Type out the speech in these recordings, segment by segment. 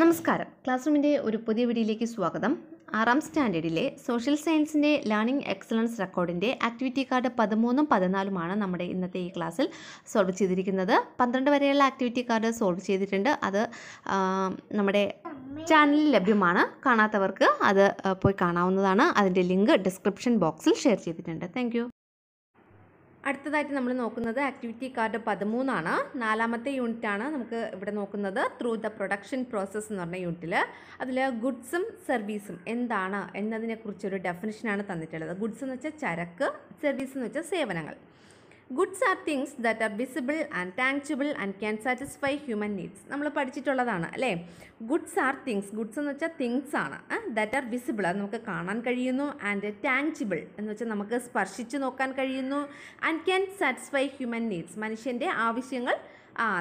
നമസ്കാരം ക്ലാസ് റൂമിൻ്റെ ഒരു പുതിയ വീഡിയോയിലേക്ക് സ്വാഗതം ആറാം സ്റ്റാൻഡേർഡിലെ സോഷ്യൽ സയൻസിൻ്റെ ലേണിംഗ് എക്സലൻസ് റെക്കോർഡിൻ്റെ ആക്ടിവിറ്റി കാർഡ് പതിമൂന്നും പതിനാലുമാണ് നമ്മുടെ ഇന്നത്തെ ഈ ക്ലാസ്സിൽ സോൾവ് ചെയ്തിരിക്കുന്നത് പന്ത്രണ്ട് വരെയുള്ള ആക്ടിവിറ്റി കാർഡ് സോൾവ് ചെയ്തിട്ടുണ്ട് അത് നമ്മുടെ ചാനലിൽ ലഭ്യമാണ് കാണാത്തവർക്ക് അത് പോയി കാണാവുന്നതാണ് അതിൻ്റെ ലിങ്ക് ഡിസ്ക്രിപ്ഷൻ ബോക്സിൽ ഷെയർ ചെയ്തിട്ടുണ്ട് താങ്ക് അടുത്തതായിട്ട് നമ്മൾ നോക്കുന്നത് ആക്ടിവിറ്റി കാർഡ് പതിമൂന്നാണ് നാലാമത്തെ യൂണിറ്റാണ് നമുക്ക് ഇവിടെ നോക്കുന്നത് ത്രൂ ദ പ്രൊഡക്ഷൻ പ്രോസസ്സ് എന്ന് പറഞ്ഞ യൂണിറ്റിൽ അതിൽ ഗുഡ്സും സർവീസും എന്താണ് എന്നതിനെക്കുറിച്ചൊരു ഡെഫിനിഷനാണ് തന്നിട്ടുള്ളത് ഗുഡ്സ് എന്ന് വെച്ചാൽ ചരക്ക് സർവീസ് എന്ന് വെച്ചാൽ സേവനങ്ങൾ goods are things that are visible and tangible and can satisfy human needs നമ്മൾ പഠിച്ചിട്ടുള്ളതാണ് അല്ലേ ഗുഡ്സ് ആർ തിങ്സ് ഗുഡ്സ് എന്ന് വെച്ചാൽ തിങ്സ് ആണ് ദാറ്റ് ആർ വിസിബിൾ അത് നമുക്ക് കാണാൻ കഴിയുന്നു ആൻഡ് ടാങ്ചിബിൾ എന്ന് വെച്ചാൽ നമുക്ക് സ്പർശിച്ചു നോക്കാൻ കഴിയുന്നു and can satisfy human needs മനുഷ്യൻ്റെ ആവശ്യങ്ങൾ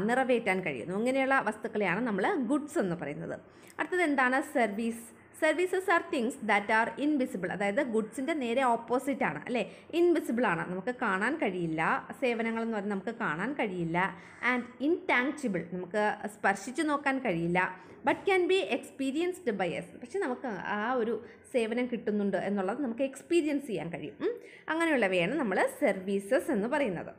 നിറവേറ്റാൻ കഴിയുന്നു ഇങ്ങനെയുള്ള വസ്തുക്കളെയാണ് നമ്മൾ ഗുഡ്സ് എന്ന് പറയുന്നത് അടുത്തത് എന്താണ് service services are things that are invisible അതായത് ഗുഡ്സിൻ്റെ നേരെ ഓപ്പോസിറ്റ് ആണ് അല്ലേ ഇൻവിസിബിൾ ആണ് നമുക്ക് കാണാൻ കഴിയില്ല സേവനങ്ങൾ എന്ന് പറഞ്ഞാൽ നമുക്ക് കാണാൻ കഴിയില്ല ആൻഡ് ഇൻടാങ്സിബിൾ നമുക്ക് സ്പർശിച്ചു നോക്കാൻ കഴിയില്ല but can be experienced by us പക്ഷേ നമുക്ക് ആ ഒരു സേവനം കിട്ടുന്നുണ്ട് എന്നുള്ളത് നമുക്ക് എക്സ്പീരിയൻസ് ചെയ്യാൻ കഴിയും അങ്ങനെയുള്ളവയാണ് നമ്മൾ സർവീസസ് എന്ന് പറയുന്നത്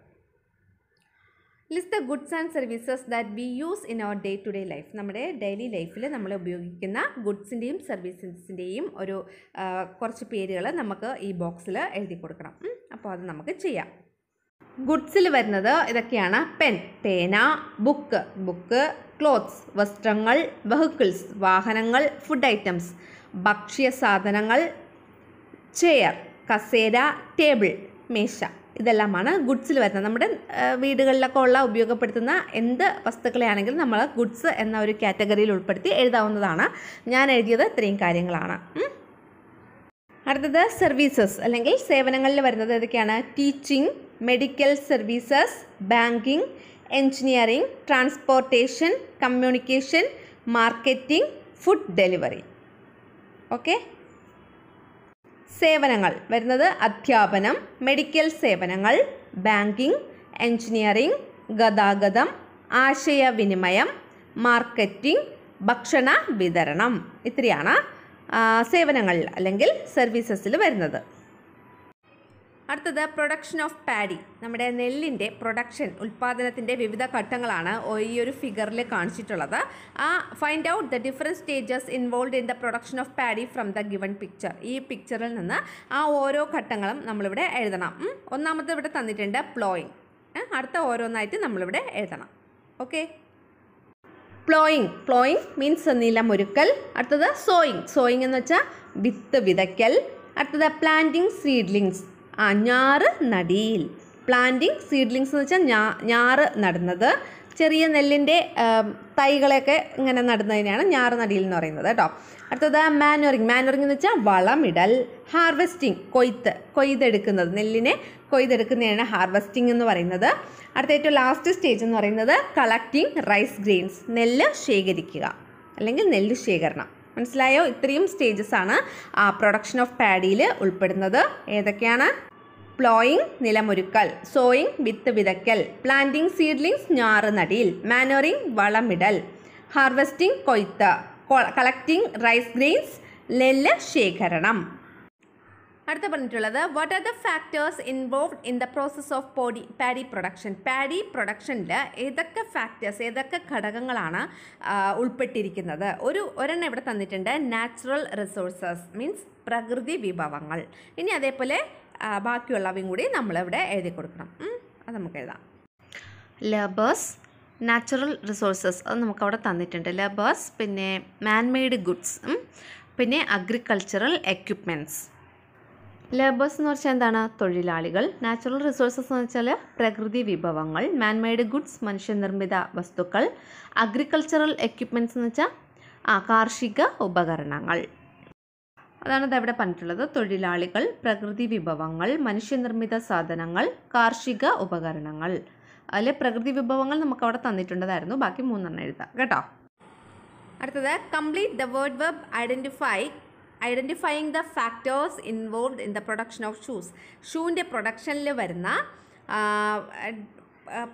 list the goods and services that we use in our day to day life നമ്മുടെ ഡെയിലി ലൈഫിൽ നമ്മൾ ഉപയോഗിക്കുന്ന ഗുഡ്സിൻ്റെയും സർവീസസിൻ്റെയും ഒരു കുറച്ച് പേരുകൾ നമുക്ക് ഈ ബോക്സിൽ എഴുതി കൊടുക്കണം അപ്പോൾ അത് നമുക്ക് ചെയ്യാം ഗുഡ്സിൽ വരുന്നത് ഇതൊക്കെയാണ് പെൻ പേന ബുക്ക് ബുക്ക് ക്ലോത്ത്സ് വസ്ത്രങ്ങൾ വെഹിക്കിൾസ് വാഹനങ്ങൾ ഫുഡ് ഐറ്റംസ് ഭക്ഷ്യ സാധനങ്ങൾ ചെയർ കസേര ടേബിൾ മേശ ഇതെല്ലാമാണ് ഗുഡ്സിൽ വരുന്നത് നമ്മുടെ വീടുകളിലൊക്കെ ഉള്ള ഉപയോഗപ്പെടുത്തുന്ന എന്ത് വസ്തുക്കളെയാണെങ്കിലും നമ്മൾ ഗുഡ്സ് എന്ന ഒരു കാറ്റഗറിയിൽ ഉൾപ്പെടുത്തി എഴുതാവുന്നതാണ് ഞാൻ എഴുതിയത് ഇത്രയും കാര്യങ്ങളാണ് അടുത്തത് സർവീസസ് അല്ലെങ്കിൽ സേവനങ്ങളിൽ വരുന്നത് ഏതൊക്കെയാണ് teaching medical services banking engineering transportation communication marketing food delivery okay സേവനങ്ങൾ വരുന്നത് അധ്യാപനം മെഡിക്കൽ സേവനങ്ങൾ ബാങ്കിംഗ് എൻജിനീയറിംഗ് ഗതാഗതം ആശയവിനിമയം മാർക്കറ്റിംഗ് ഭക്ഷണ വിതരണം ഇത്രയാണ് സേവനങ്ങളിൽ അല്ലെങ്കിൽ സർവീസസിൽ വരുന്നത് അടുത്തത് പ്രൊഡക്ഷൻ ഓഫ് പാരി നമ്മുടെ നെല്ലിൻ്റെ പ്രൊഡക്ഷൻ ഉൽപ്പാദനത്തിൻ്റെ വിവിധ ഘട്ടങ്ങളാണ് ഈ ഒരു ഫിഗറിൽ കാണിച്ചിട്ടുള്ളത് ആ find out the different stages involve in the production of paddy from the given picture ഈ പിക്ചറിൽ നിന്ന് ആ ഓരോ ഘട്ടങ്ങളും നമ്മളിവിടെ എഴുതണം ഒന്നാമത്തെ ഇവിടെ തന്നിട്ടുണ്ട് പ്ലോയിങ് അടുത്ത ഓരോന്നായിട്ട് നമ്മളിവിടെ എഴുതണം ഓക്കെ പ്ലോയിങ് പ്ലോയിങ് മീൻസ് നിലമൊരുക്കൽ അടുത്തത് സോയിങ് സോയിങ് എന്ന് വെച്ചാൽ വിത്ത് വിതയ്ക്കൽ അടുത്തത് പ്ലാന്റിങ് സീഡ്ലിങ്സ് ആ ഞാറ് നടിയിൽ പ്ലാന്റിങ് സീഡ്ലിങ്സ് എന്ന് വെച്ചാൽ ഞാ ഞാറ് നടുന്നത് ചെറിയ നെല്ലിൻ്റെ തൈകളെയൊക്കെ ഇങ്ങനെ നടുന്നതിനെയാണ് ഞാറ് നടിയിൽ എന്ന് പറയുന്നത് കേട്ടോ അടുത്തത് മാനുവറിങ് മാനുവറിങ് എന്ന് വെച്ചാൽ വളമിടൽ ഹാർവെസ്റ്റിങ് കൊയ്ത്ത് കൊയ്തെടുക്കുന്നത് നെല്ലിനെ കൊയ്തെടുക്കുന്നതിനാണ് ഹാർവെസ്റ്റിംഗ് എന്ന് പറയുന്നത് അടുത്ത ഏറ്റവും ലാസ്റ്റ് സ്റ്റേജ് എന്ന് പറയുന്നത് കളക്റ്റിംഗ് റൈസ് ഗ്രെയിൻസ് നെല്ല് ശേഖരിക്കുക അല്ലെങ്കിൽ നെല്ല് ശേഖരണം മനസ്സിലായോ ഇത്രയും സ്റ്റേജസ് ആണ് പ്രൊഡക്ഷൻ ഓഫ് പാഡിയിൽ ഉൾപ്പെടുന്നത് ഏതൊക്കെയാണ് പ്ലോയിങ് നിലമൊരുക്കൽ സോയിങ് വിത്ത് വിതയ്ക്കൽ പ്ലാന്റിംഗ് സീഡ്ലിങ്സ് ഞാറ് നടിയിൽ മാനോറിങ് വളമിടൽ ഹാർവെസ്റ്റിംഗ് കൊയ്ത്ത് കളക്റ്റിംഗ് റൈസ് ഗ്രെയിൻസ് നെല്ല് ശേഖരണം അടുത്ത പറഞ്ഞിട്ടുള്ളത് what are the factors involve in the process of paddy paddy production paddy പ്രൊഡക്ഷനിൽ ഏതൊക്കെ ഫാക്ടേഴ്സ് ഏതൊക്കെ ഘടകങ്ങളാണ് ഉൾപ്പെട്ടിരിക്കുന്നത് ഒരു ഒരെണ്ണം ഇവിടെ തന്നിട്ടുണ്ട് നാച്ചുറൽ റിസോഴ്സസ് മീൻസ് പ്രകൃതി വിഭവങ്ങൾ ഇനി അതേപോലെ ബാക്കിയുള്ളവയും കൂടി നമ്മളിവിടെ എഴുതി കൊടുക്കണം അത് നമുക്ക് എഴുതാം ലേബേഴ്സ് നാച്ചുറൽ റിസോഴ്സസ് അത് നമുക്കവിടെ തന്നിട്ടുണ്ട് ലേബേഴ്സ് പിന്നെ മാൻമെയ്ഡ് ഗുഡ്സ് പിന്നെ അഗ്രികൾച്ചറൽ എക്യുപ്മെൻറ്റ്സ് ലേബേഴ്സ് എന്ന് വെച്ചാൽ എന്താണ് തൊഴിലാളികൾ നാച്ചുറൽ റിസോഴ്സസ് എന്ന് വെച്ചാൽ പ്രകൃതി വിഭവങ്ങൾ മാൻമെയ്ഡ് ഗുഡ്സ് മനുഷ്യനിർമ്മിത വസ്തുക്കൾ അഗ്രികൾച്ചറൽ എക്യുപ്മെൻറ്റ്സ് എന്ന് വെച്ചാൽ ആ കാർഷിക ഉപകരണങ്ങൾ അതാണ് ഇതവിടെ പറഞ്ഞിട്ടുള്ളത് തൊഴിലാളികൾ പ്രകൃതി വിഭവങ്ങൾ മനുഷ്യനിർമ്മിത സാധനങ്ങൾ കാർഷിക ഉപകരണങ്ങൾ അതിൽ പ്രകൃതി വിഭവങ്ങൾ നമുക്ക് അവിടെ തന്നിട്ടുണ്ടതായിരുന്നു ബാക്കി മൂന്നെണ്ണം എഴുതാം കേട്ടോ അടുത്തത് complete the word web identify identifying the factors involve in the production of shoes ഷൂവിൻ്റെ പ്രൊഡക്ഷനിൽ വരുന്ന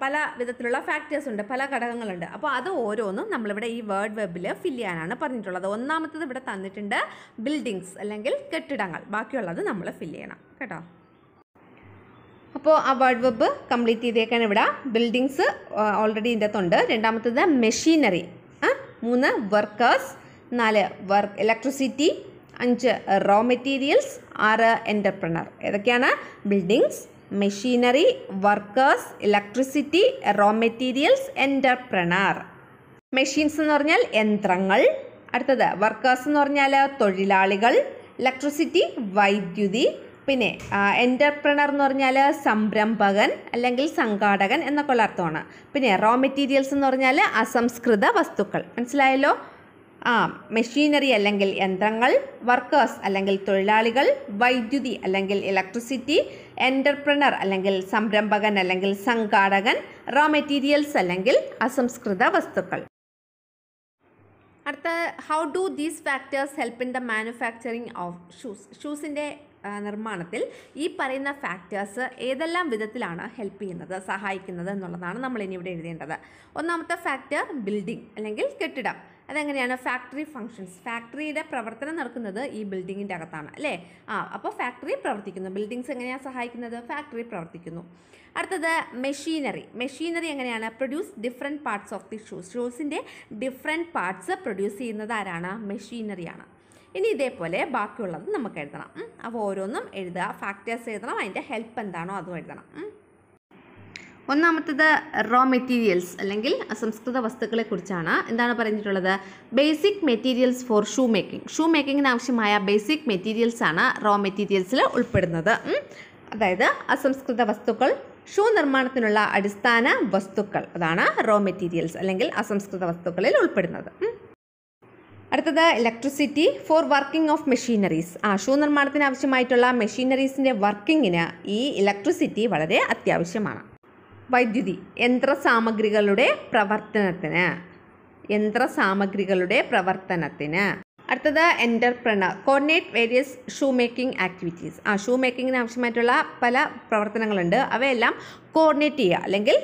പല വിധത്തിലുള്ള ഫാക്ടേഴ്സ് ഉണ്ട് പല ഘടകങ്ങളുണ്ട് അപ്പോൾ അത് ഓരോന്നും നമ്മളിവിടെ ഈ വേർഡ് വെബിൽ ഫില്ല് ചെയ്യാനാണ് പറഞ്ഞിട്ടുള്ളത് ഒന്നാമത്തത് ഇവിടെ തന്നിട്ടുണ്ട് ബിൽഡിങ്സ് അല്ലെങ്കിൽ കെട്ടിടങ്ങൾ ബാക്കിയുള്ളത് നമ്മൾ ഫില്ല് ചെയ്യണം കേട്ടോ അപ്പോൾ ആ വേർഡ് വെബ് കംപ്ലീറ്റ് ചെയ്തേക്കാൻ ഇവിടെ ബിൽഡിങ്സ് ഓൾറെഡി ഇതിൻ്റെ അകത്തുണ്ട് രണ്ടാമത്തത് മെഷീനറി മൂന്ന് വർക്കേഴ്സ് നാല് വർക്ക് ഇലക്ട്രിസിറ്റി അഞ്ച് റോ മെറ്റീരിയൽസ് ആറ് എൻ്റർപ്രണർ ഏതൊക്കെയാണ് buildings machinery workers electricity raw materials entrepreneur machines എന്ന് പറഞ്ഞാൽ യന്ത്രങ്ങൾ അടുത്തത് വർക്കേഴ്സ് എന്ന് പറഞ്ഞാൽ തൊഴിലാളികൾ ഇലക്ട്രിസിറ്റി വൈദ്യുതി പിന്നെ എൻ്റർപ്രണർ എന്ന് പറഞ്ഞാൽ സംരംഭകൻ അല്ലെങ്കിൽ സംഘാടകൻ എന്നൊക്കെയുള്ള അർത്ഥമാണ് പിന്നെ റോ മെറ്റീരിയൽസ് എന്ന് പറഞ്ഞാൽ അസംസ്കൃത വസ്തുക്കൾ മനസ്സിലായല്ലോ ആ മെഷീനറി അല്ലെങ്കിൽ യന്ത്രങ്ങൾ വർക്കേഴ്സ് അല്ലെങ്കിൽ തൊഴിലാളികൾ വൈദ്യുതി അല്ലെങ്കിൽ ഇലക്ട്രിസിറ്റി എൻ്റർപ്രണർ അല്ലെങ്കിൽ സംരംഭകൻ അല്ലെങ്കിൽ സംഘാടകൻ റോ മെറ്റീരിയൽസ് അല്ലെങ്കിൽ അസംസ്കൃത വസ്തുക്കൾ അടുത്ത how do these factors help in the manufacturing of shoes ഷൂസിൻ്റെ നിർമ്മാണത്തിൽ ഈ പറയുന്ന ഫാക്ടേഴ്സ് ഏതെല്ലാം വിധത്തിലാണ് ഹെൽപ്പ് ചെയ്യുന്നത് സഹായിക്കുന്നത് എന്നുള്ളതാണ് നമ്മൾ ഇനി ഇവിടെ എഴുതേണ്ടത് ഒന്നാമത്തെ ഫാക്ടർ ബിൽഡിംഗ് അല്ലെങ്കിൽ കെട്ടിടം അതെങ്ങനെയാണ് ഫാക്ടറി ഫങ്ഷൻസ് ഫാക്ടറിയുടെ പ്രവർത്തനം നടക്കുന്നത് ഈ ബിൽഡിങ്ങിൻ്റെ അകത്താണ് അല്ലേ ആ അപ്പോൾ ഫാക്ടറി പ്രവർത്തിക്കുന്നു ബിൽഡിങ്സ് എങ്ങനെയാണ് സഹായിക്കുന്നത് ഫാക്ടറി പ്രവർത്തിക്കുന്നു അടുത്തത് മെഷീനറി മെഷീനറി എങ്ങനെയാണ് produce different parts of the shoes ഷൂസിൻ്റെ ഡിഫറെൻറ്റ് പാർട്സ് പ്രൊഡ്യൂസ് ചെയ്യുന്നത് ആരാണ് മെഷീനറിയാണ് ഇനി ഇതേപോലെ ബാക്കിയുള്ളത് നമുക്ക് എഴുതണം അപ്പോൾ ഓരോന്നും എഴുതുക ഫാക്ടേഴ്സ് എഴുതണം അതിൻ്റെ ഹെൽപ്പ് എന്താണോ അതും എഴുതണം ഒന്നാമത്തത് റോ മെറ്റീരിയൽസ് അല്ലെങ്കിൽ അസംസ്കൃത വസ്തുക്കളെക്കുറിച്ചാണ് എന്താണ് പറഞ്ഞിട്ടുള്ളത് basic materials for shoe making shoe മേക്കിങ്ങിന് ആവശ്യമായ ബേസിക് മെറ്റീരിയൽസ് ആണ് റോ മെറ്റീരിയൽസിൽ ഉൾപ്പെടുന്നത് അതായത് അസംസ്കൃത വസ്തുക്കൾ ഷൂ നിർമ്മാണത്തിനുള്ള അടിസ്ഥാന വസ്തുക്കൾ അതാണ് റോ മെറ്റീരിയൽസ് അല്ലെങ്കിൽ അസംസ്കൃത വസ്തുക്കളിൽ ഉൾപ്പെടുന്നത് അടുത്തത് electricity for working of machineries ആ ഷൂ നിർമ്മാണത്തിന് ആവശ്യമായിട്ടുള്ള മെഷീനറീസിൻ്റെ വർക്കിങ്ങിന് ഈ ഇലക്ട്രിസിറ്റി വളരെ അത്യാവശ്യമാണ് വൈദ്യുതി യന്ത്രസാമഗ്രികളുടെ പ്രവർത്തനത്തിന് യന്ത്രസാമഗ്രികളുടെ പ്രവർത്തനത്തിന് അടുത്തത് entrepreneur coordinate various shoe making activities ആ ഷൂ മേക്കിങ്ങിന് ആവശ്യമായിട്ടുള്ള പല പ്രവർത്തനങ്ങളുണ്ട് അവയെല്ലാം കോർഡിനേറ്റ് ചെയ്യുക അല്ലെങ്കിൽ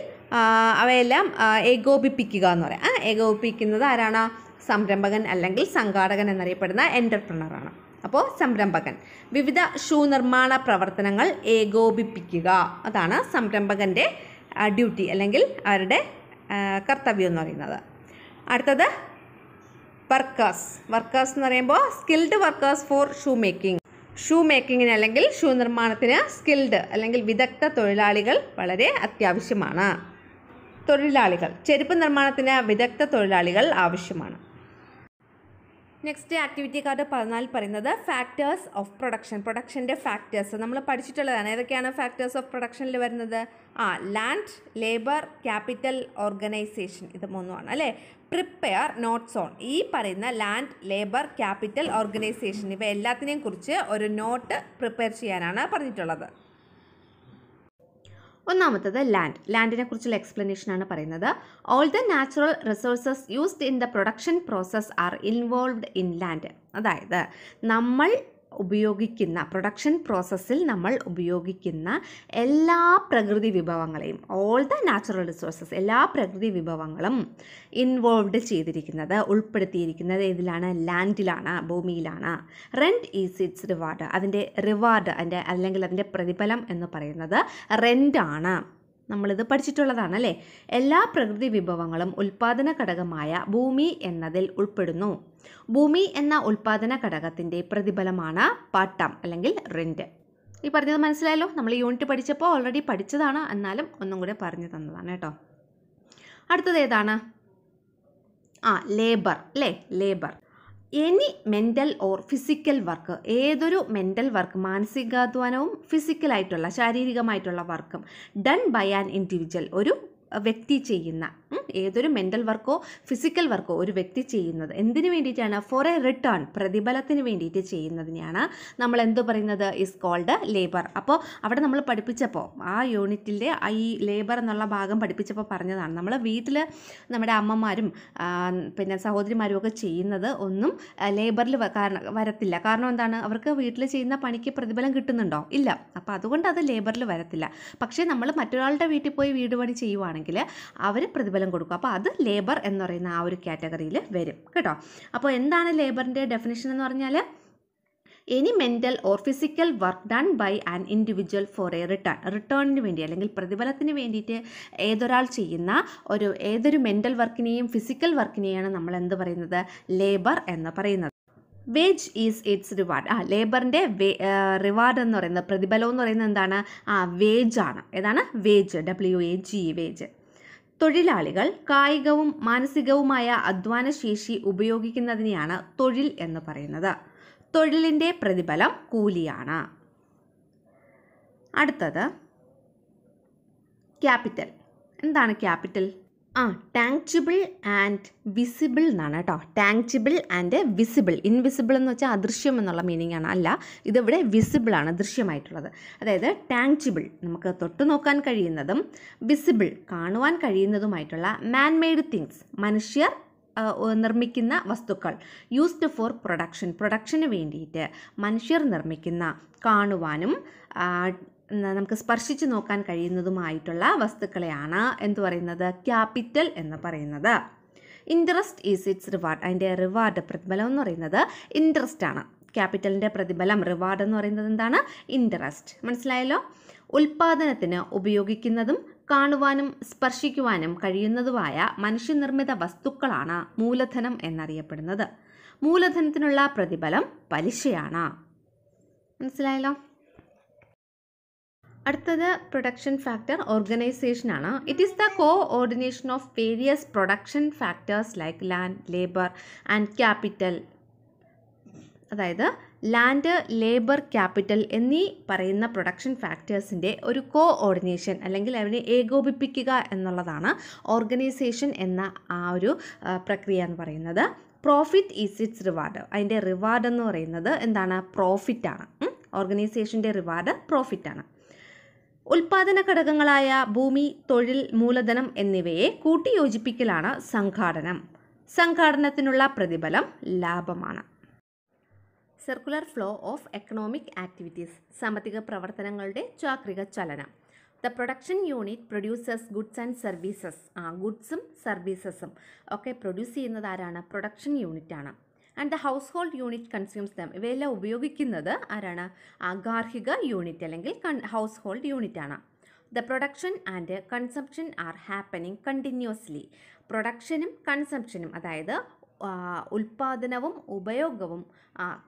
അവയെല്ലാം ഏകോപിപ്പിക്കുക എന്ന് പറയാം ആ ഏകോപിപ്പിക്കുന്നത് ആരാണ് സംരംഭകൻ അല്ലെങ്കിൽ സംഘാടകൻ എന്നറിയപ്പെടുന്ന എൻ്റർപ്രണറാണ് അപ്പോൾ സംരംഭകൻ വിവിധ ഷൂ നിർമ്മാണ പ്രവർത്തനങ്ങൾ ഏകോപിപ്പിക്കുക അതാണ് സംരംഭകൻ്റെ ഡ്യൂട്ടി അല്ലെങ്കിൽ അവരുടെ കർത്തവ്യം എന്ന് പറയുന്നത് അടുത്തത് വർക്കേഴ്സ് വർക്കേഴ്സ് എന്ന് പറയുമ്പോൾ skilled workers for shoe making shoe മേക്കിങ്ങിന് അല്ലെങ്കിൽ ഷൂ നിർമ്മാണത്തിന് സ്കിൽഡ് അല്ലെങ്കിൽ വിദഗ്ധ തൊഴിലാളികൾ വളരെ അത്യാവശ്യമാണ് തൊഴിലാളികൾ ചെരുപ്പ് നിർമ്മാണത്തിന് വിദഗ്ധ തൊഴിലാളികൾ ആവശ്യമാണ് നെക്സ്റ്റ് ആക്ടിവിറ്റി കാർഡ് പതിനാല് പറയുന്നത് ഫാക്ടേഴ്സ് ഓഫ് പ്രൊഡക്ഷൻ പ്രൊഡക്ഷൻ്റെ ഫാക്ടേഴ്സ് നമ്മൾ പഠിച്ചിട്ടുള്ളതാണ് ഏതൊക്കെയാണ് ഫാക്ടേഴ്സ് ഓഫ് പ്രൊഡക്ഷനിൽ വരുന്നത് ആ ലാൻഡ് ലേബർ ക്യാപിറ്റൽ ഓർഗനൈസേഷൻ ഇത് മൂന്നുമാണ് അല്ലേ പ്രിപ്പയർ നോട്ട്സ് ഓൺ ഈ പറയുന്ന ലാൻഡ് ലേബർ ക്യാപിറ്റൽ ഓർഗനൈസേഷൻ ഇവ എല്ലാത്തിനെയും കുറിച്ച് ഒരു നോട്ട് പ്രിപ്പയർ ചെയ്യാനാണ് പറഞ്ഞിട്ടുള്ളത് ഒന്നാമത്തത് ലാൻഡ് ലാൻഡിനെ കുറിച്ചുള്ള എക്സ്പ്ലനേഷൻ ആണ് പറയുന്നത് all the natural resources used in the production process are involved in land അതായത് നമ്മൾ ഉപയോഗിക്കുന്ന പ്രൊഡക്ഷൻ പ്രോസസ്സിൽ നമ്മൾ ഉപയോഗിക്കുന്ന എല്ലാ പ്രകൃതി വിഭവങ്ങളെയും ഓൾ ദ നാച്ചുറൽ റിസോഴ്സസ് എല്ലാ പ്രകൃതി വിഭവങ്ങളും ഇൻവോൾവ്ഡ് ചെയ്തിരിക്കുന്നത് ഉൾപ്പെടുത്തിയിരിക്കുന്നത് ഇതിലാണ് ലാൻഡിലാണ് ഭൂമിയിലാണ് റെൻറ്റ് ഈസ് ഇറ്റ്സ് റിവാർഡ് അതിൻ്റെ റിവാർഡ് അതിൻ്റെ അല്ലെങ്കിൽ അതിൻ്റെ പ്രതിഫലം എന്ന് പറയുന്നത് റെൻ്റാണ് നമ്മളിത് പഠിച്ചിട്ടുള്ളതാണ് അല്ലേ എല്ലാ പ്രകൃതി വിഭവങ്ങളും ഉൽപാദന ഘടകമായ ഭൂമി എന്നതിൽ ഉൾപ്പെടുന്നു ഭൂമി എന്ന ഉൽപാദന ഘടകത്തിൻ്റെ പ്രതിഫലമാണ് പാട്ടം അല്ലെങ്കിൽ റെൻറ്റ് ഈ പറഞ്ഞത് മനസ്സിലായല്ലോ നമ്മൾ യൂണിറ്റ് പഠിച്ചപ്പോൾ ഓൾറെഡി പഠിച്ചതാണ് എന്നാലും ഒന്നും കൂടെ പറഞ്ഞു തന്നതാണ് കേട്ടോ അടുത്തത് ഏതാണ് ആ ലേബർ അല്ലേ labour any mental or physical work ഏതൊരു മെൻ്റൽ വർക്ക് മാനസികാധ്വാനവും ഫിസിക്കലായിട്ടുള്ള ശാരീരികമായിട്ടുള്ള വർക്കും ഡൺ ബൈ ആൻ ഇൻഡിവിജ്വൽ ഒരു വ്യക്തി ചെയ്യുന്ന ഏതൊരു മെൻ്റൽ വർക്കോ ഫിസിക്കൽ വർക്കോ ഒരു വ്യക്തി ചെയ്യുന്നത് എന്തിനു വേണ്ടിയിട്ടാണ് ഫോർ എ റിട്ടേൺ പ്രതിഫലത്തിന് വേണ്ടിയിട്ട് ചെയ്യുന്നതിനെയാണ് നമ്മൾ എന്തു പറയുന്നത് ഇസ് കോൾഡ് ലേബർ അപ്പോൾ അവിടെ നമ്മൾ പഠിപ്പിച്ചപ്പോൾ ആ യൂണിറ്റിൻ്റെ ഈ ലേബർ എന്നുള്ള ഭാഗം പഠിപ്പിച്ചപ്പോൾ പറഞ്ഞതാണ് നമ്മൾ വീട്ടിൽ നമ്മുടെ അമ്മമാരും പിന്നെ സഹോദരിമാരും ഒക്കെ ചെയ്യുന്നത് ഒന്നും ലേബറിൽ കാരണം വരത്തില്ല കാരണം എന്താണ് അവർക്ക് വീട്ടിൽ ചെയ്യുന്ന പണിക്ക് പ്രതിഫലം കിട്ടുന്നുണ്ടോ ഇല്ല അപ്പോൾ അതുകൊണ്ട് അത് ലേബറിൽ വരത്തില്ല പക്ഷേ നമ്മൾ മറ്റൊരാളുടെ വീട്ടിൽ പോയി വീട് പണി ചെയ്യുവാണെങ്കിൽ അവർ പ്രതിഫലം പ്രതിഫലം കൊടുക്കും അപ്പോൾ അത് ലേബർ എന്ന് പറയുന്ന ആ ഒരു കാറ്റഗറിയിൽ വരും കേട്ടോ അപ്പോൾ എന്താണ് ലേബറിൻ്റെ ഡെഫിനേഷൻ എന്ന് പറഞ്ഞാൽ any mental or physical work done by an individual for a return റിട്ടേണിന് വേണ്ടി അല്ലെങ്കിൽ പ്രതിഫലത്തിന് വേണ്ടിയിട്ട് ഏതൊരാൾ ചെയ്യുന്ന ഒരു ഏതൊരു മെൻ്റൽ വർക്കിനെയും ഫിസിക്കൽ വർക്കിനെയാണ് നമ്മൾ എന്ത് പറയുന്നത് ലേബർ എന്ന് പറയുന്നത് വേജ് ഈസ് ഇറ്റ്സ് റിവാർഡ് ആ ലേബറിൻ്റെ റിവാർഡ് എന്ന് പറയുന്നത് പ്രതിഫലം എന്ന് പറയുന്നത് എന്താണ് ആ വേജാണ് ഏതാണ് wage W A G wage തൊഴിലാളികൾ കായികവും മാനസികവുമായ അധ്വാന ശേഷി ഉപയോഗിക്കുന്നതിനെയാണ് തൊഴിൽ എന്ന് പറയുന്നത് തൊഴിലിൻ്റെ പ്രതിഫലം കൂലിയാണ് അടുത്തത് ക്യാപിറ്റൽ എന്താണ് ക്യാപിറ്റൽ ആ ടാങ്ചിബിൾ ആൻഡ് വിസിബിൾ എന്നാണ് കേട്ടോ ടാങ്ചിബിൾ ആൻഡ് വിസിബിൾ ഇൻവിസിബിൾ എന്ന് വെച്ചാൽ അദൃശ്യം എന്നുള്ള മീനിങ് ആണ് അല്ല ഇതിവിടെ വിസിബിൾ ആണ് ദൃശ്യമായിട്ടുള്ളത് അതായത് ടാങ്ചിബിൾ നമുക്ക് തൊട്ടു നോക്കാൻ കഴിയുന്നതും വിസിബിൾ കാണുവാൻ കഴിയുന്നതുമായിട്ടുള്ള മാൻമെയ്ഡ് തിങ്സ് മനുഷ്യർ നിർമ്മിക്കുന്ന വസ്തുക്കൾ യൂസ്ഡ് ഫോർ പ്രൊഡക്ഷൻ പ്രൊഡക്ഷന് വേണ്ടിയിട്ട് മനുഷ്യർ നിർമ്മിക്കുന്ന കാണുവാനും നമുക്ക് സ്പർശിച്ചു നോക്കാൻ കഴിയുന്നതുമായിട്ടുള്ള വസ്തുക്കളെയാണ് എന്ത് പറയുന്നത് ക്യാപിറ്റൽ എന്ന് പറയുന്നത് ഇൻട്രസ്റ്റ് ഈസ് ഇറ്റ്സ് റിവാർഡ് അതിൻ്റെ റിവാർഡ് പ്രതിഫലം എന്ന് പറയുന്നത് ഇൻട്രസ്റ്റ് ആണ് ക്യാപിറ്റലിൻ്റെ പ്രതിഫലം റിവാർഡ് എന്ന് പറയുന്നത് എന്താണ് ഇൻട്രസ്റ്റ് മനസ്സിലായല്ലോ ഉൽപ്പാദനത്തിന് ഉപയോഗിക്കുന്നതും കാണുവാനും സ്പർശിക്കുവാനും കഴിയുന്നതുമായ മനുഷ്യനിർമ്മിത വസ്തുക്കളാണ് മൂലധനം എന്നറിയപ്പെടുന്നത് മൂലധനത്തിനുള്ള പ്രതിഫലം പലിശയാണ് മനസ്സിലായല്ലോ അടുത്തത് പ്രൊഡക്ഷൻ ഫാക്ടർ ഓർഗനൈസേഷൻ ആണ് it is the coordination of various production factors like land labour and capital അതായത് ലാൻഡ് ലേബർ ക്യാപിറ്റൽ എന്നീ പറയുന്ന പ്രൊഡക്ഷൻ ഫാക്ടേഴ്സിൻ്റെ ഒരു കോ ഓർഡിനേഷൻ അല്ലെങ്കിൽ അവരെ ഏകോപിപ്പിക്കുക എന്നുള്ളതാണ് ഓർഗനൈസേഷൻ എന്ന ആ ഒരു പ്രക്രിയ എന്ന് പറയുന്നത് പ്രോഫിറ്റ് ഈസ് ഇറ്റ്സ് റിവാർഡ് അതിൻ്റെ റിവാർഡ് എന്ന് പറയുന്നത് എന്താണ് പ്രോഫിറ്റാണ് ഓർഗനൈസേഷൻ്റെ റിവാർഡ് പ്രോഫിറ്റാണ് ഉൽപാദന ഘടകങ്ങളായ ഭൂമി തൊഴിൽ മൂലധനം എന്നിവയെ കൂട്ടിയോജിപ്പിക്കലാണ് സംഘാടനം സംഘാടനത്തിനുള്ള പ്രതിഫലം ലാഭമാണ് circular flow of economic activities സാമ്പത്തിക പ്രവർത്തനങ്ങളുടെ ചാക്രിക ചലനം the production unit produces goods and services ആ ഗുഡ്സും സർവീസസും ഒക്കെ പ്രൊഡ്യൂസ് ചെയ്യുന്നത് ആരാണ് പ്രൊഡക്ഷൻ യൂണിറ്റാണ് and the household unit consumes them ഇവയെല്ലാം ഉപയോഗിക്കുന്നത് ആരാണ് ഗാർഹിക യൂണിറ്റ് അല്ലെങ്കിൽ കൺ ഹൗസ് ഹോൾഡ് യൂണിറ്റ് ആണ് the production and consumption are happening continuously പ്രൊഡക്ഷനും കൺസംപ്ഷനും അതായത് ഉൽപ്പാദനവും ഉപയോഗവും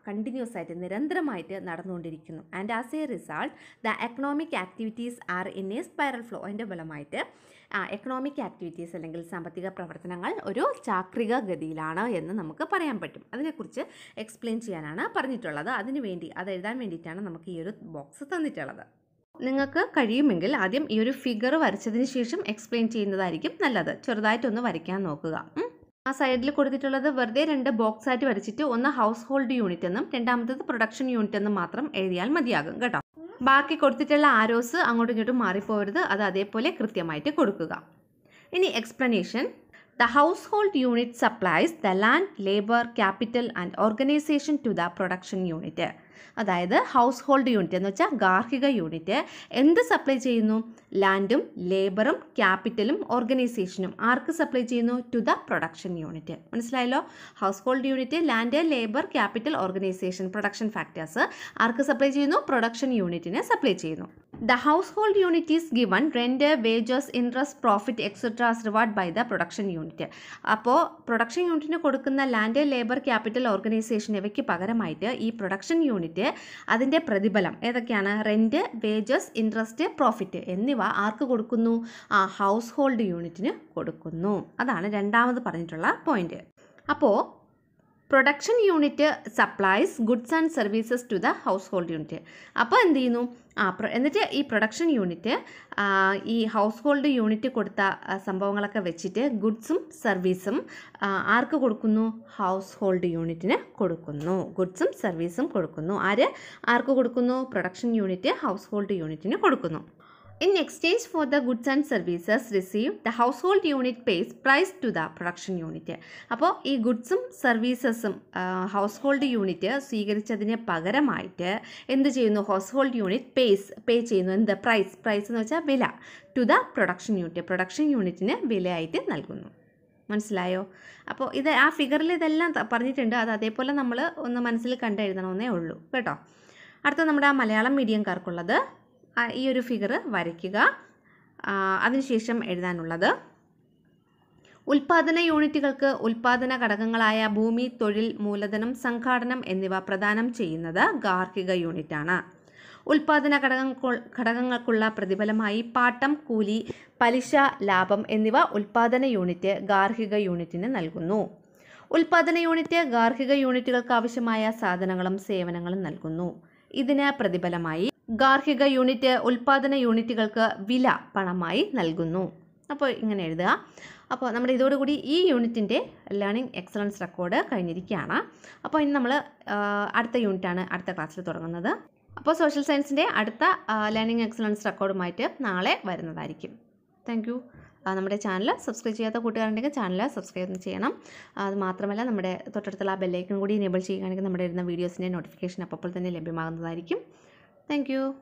കണ്ടിന്യൂസ് ആയിട്ട് നിരന്തരമായിട്ട് നടന്നുകൊണ്ടിരിക്കുന്നു and as a result the economic activities are in a spiral flow അതിൻ്റെ ഫലമായിട്ട് എക്കണോമിക് ആക്ടിവിറ്റീസ് അല്ലെങ്കിൽ സാമ്പത്തിക പ്രവർത്തനങ്ങൾ ഒരു ചാക്രിക ഗതിയിലാണ് എന്ന് നമുക്ക് പറയാൻ പറ്റും അതിനെക്കുറിച്ച് എക്സ്പ്ലെയിൻ ചെയ്യാനാണ് പറഞ്ഞിട്ടുള്ളത് അതിനു വേണ്ടി അത് എഴുതാൻ വേണ്ടിയിട്ടാണ് നമുക്ക് ഈ ഒരു ബോക്സ് തന്നിട്ടുള്ളത് നിങ്ങൾക്ക് കഴിയുമെങ്കിൽ ആദ്യം ഈ ഒരു ഫിഗർ വരച്ചതിന് ശേഷം എക്സ്പ്ലെയിൻ ചെയ്യുന്നതായിരിക്കും നല്ലത് ചെറുതായിട്ടൊന്ന് വരയ്ക്കാൻ നോക്കുക ആ സൈഡിൽ കൊടുത്തിട്ടുള്ളത് വെറുതെ രണ്ട് ബോക്സ് ആയിട്ട് വരച്ചിട്ട് ഒന്ന് ഹൗസ് ഹോൾഡ് യൂണിറ്റ് എന്നും രണ്ടാമത്തത് പ്രൊഡക്ഷൻ യൂണിറ്റ് എന്നും മാത്രം എഴുതിയാൽ മതിയാകും കേട്ടോ ബാക്കി കൊടുത്തിട്ടുള്ള ആരോസ് അങ്ങോട്ടും ഇങ്ങോട്ടും മാറിപ്പോകരുത് അത് അതേപോലെ കൃത്യമായിട്ട് കൊടുക്കുക ഇനി explanation household unit supplies the land labour capital and organization to the production unit അതായത് ഹൗസ് ഹോൾഡ് യൂണിറ്റ് എന്ന് വെച്ചാൽ ഗാർഹിക യൂണിറ്റ് എന്ത് സപ്ലൈ ചെയ്യുന്നു ലാൻഡും ലേബറും ക്യാപിറ്റലും ഓർഗനൈസേഷനും ആർക്ക് സപ്ലൈ ചെയ്യുന്നു ടു ദ പ്രൊഡക്ഷൻ യൂണിറ്റ് മനസ്സിലായല്ലോ household unit land labour capital organization production factors ആർക്ക് സപ്ലൈ ചെയ്യുന്നു പ്രൊഡക്ഷൻ യൂണിറ്റിന് സപ്ലൈ ചെയ്യുന്നു the household unit is given rent wages interest profit etceteras reward by the production unit അപ്പോൾ production യൂണിറ്റിന് കൊടുക്കുന്ന land labour capital organisation ഇവയ്ക്ക് പകരമായിട്ട് ഈ പ്രൊഡക്ഷൻ യൂണിറ്റ് അതിൻ്റെ പ്രതിഫലം ഏതൊക്കെയാണ് റെൻറ്റ് വേജസ് ഇൻട്രസ്റ്റ് പ്രോഫിറ്റ് എന്നിവ രൂപ ആർക്ക് കൊടുക്കുന്നു ആ ഹൗസ് ഹോൾഡ് യൂണിറ്റിന് കൊടുക്കുന്നു അതാണ് രണ്ടാമത് പറഞ്ഞിട്ടുള്ള പോയിന്റ് അപ്പോൾ production unit supplies goods and services to the household unit അപ്പോൾ എന്ത് ചെയ്യുന്നു ആ എന്നിട്ട് ഈ പ്രൊഡക്ഷൻ യൂണിറ്റ് ഈ ഹൗസ് ഹോൾഡ് യൂണിറ്റ് കൊടുത്ത സംഭവങ്ങളൊക്കെ വെച്ചിട്ട് ഗുഡ്സും സർവീസും ആർക്ക് കൊടുക്കുന്നു ഹൗസ് ഹോൾഡ് യൂണിറ്റിന് കൊടുക്കുന്നു ഗുഡ്സും സർവീസും കൊടുക്കുന്നു ആര് ആർക്ക് കൊടുക്കുന്നു പ്രൊഡക്ഷൻ യൂണിറ്റ് ഹൗസ് ഹോൾഡ് യൂണിറ്റിന് കൊടുക്കുന്നു In exchange for the goods and services received, the household unit pays price to the production unit. അപ്പോൾ ഈ ഗുഡ്സും സർവീസസും ഹൗസ്ഹോൾഡ് യൂണിറ്റ് സ്വീകരിച്ചതിന് പകരമായിട്ട് എന്ത് ചെയ്യുന്നു ഹൗസ്ഹോൾഡ് യൂണിറ്റ് പേസ് പേ ചെയ്യുന്നു എന്ത് പ്രൈസ് പ്രൈസ് എന്ന് വെച്ചാൽ വില to the production unit production യൂണിറ്റിന് വിലയായിട്ട് നൽകുന്നു മനസ്സിലായോ അപ്പോൾ ഇത് ആ ഫിഗറിൽ ഇതെല്ലാം പറഞ്ഞിട്ടുണ്ട് അത് അതേപോലെ നമ്മൾ ഒന്ന് മനസ്സിൽ കണ്ടെഴുതണമെന്നേ ഉള്ളൂ കേട്ടോ അടുത്ത നമ്മുടെ ആ മലയാളം മീഡിയംകാർക്കുള്ളത് ഈ ഒരു ഫിഗർ വരയ്ക്കുക അതിനുശേഷം എഴുതാനുള്ളത് ഉൽപാദന യൂണിറ്റുകൾക്ക് ഉൽപാദന ഘടകങ്ങളായ ഭൂമി തൊഴിൽ മൂലധനം സംഘാടനം എന്നിവ പ്രദാനം ചെയ്യുന്നത് ഗാർഹിക യൂണിറ്റാണ് ഉൽപാദന ഘടകം ഘടകങ്ങൾക്കുള്ള പ്രതിഫലമായി പാട്ടം കൂലി പലിശ ലാഭം എന്നിവ ഉൽപാദന യൂണിറ്റ് ഗാർഹിക യൂണിറ്റിന് നൽകുന്നു ഉൽപാദന യൂണിറ്റ് ഗാർഹിക യൂണിറ്റുകൾക്ക് ആവശ്യമായ സാധനങ്ങളും സേവനങ്ങളും നൽകുന്നു ഇതിന് പ്രതിഫലമായി ഗാർഹിക യൂണിറ്റ് ഉൽപ്പാദന യൂണിറ്റുകൾക്ക് വില പണമായി നൽകുന്നു അപ്പോൾ ഇങ്ങനെ എഴുതുക അപ്പോൾ നമ്മുടെ ഇതോടുകൂടി ഈ യൂണിറ്റിൻ്റെ ലേണിംഗ് എക്സലൻസ് റെക്കോർഡ് കഴിഞ്ഞിരിക്കുകയാണ് അപ്പോൾ ഇനി നമ്മൾ അടുത്ത യൂണിറ്റാണ് അടുത്ത ക്ലാസ്സിൽ തുടങ്ങുന്നത് അപ്പോൾ സോഷ്യൽ സയൻസിൻ്റെ അടുത്ത ലേണിംഗ് എക്സലൻസ് റെക്കോർഡുമായിട്ട് നാളെ വരുന്നതായിരിക്കും താങ്ക് നമ്മുടെ ചാനൽ സബ്സ്ക്രൈബ് ചെയ്യാത്ത കൂട്ടുകാരുണ്ടെങ്കിൽ ചാനൽ സബ്സ്ക്രൈബ് ചെയ്യണം അത് മാത്രമല്ല നമ്മുടെ തൊട്ടടുത്തുള്ള ആ ബെല്ലൈക്കൺ കൂടി എനേബിൾ ചെയ്യുകയാണെങ്കിൽ നമ്മുടെ വരുന്ന വീഡിയോസിൻ്റെ നോട്ടിഫിക്കേഷൻ അപ്പോൾ തന്നെ ലഭ്യമാകുന്നതായിരിക്കും Thank you.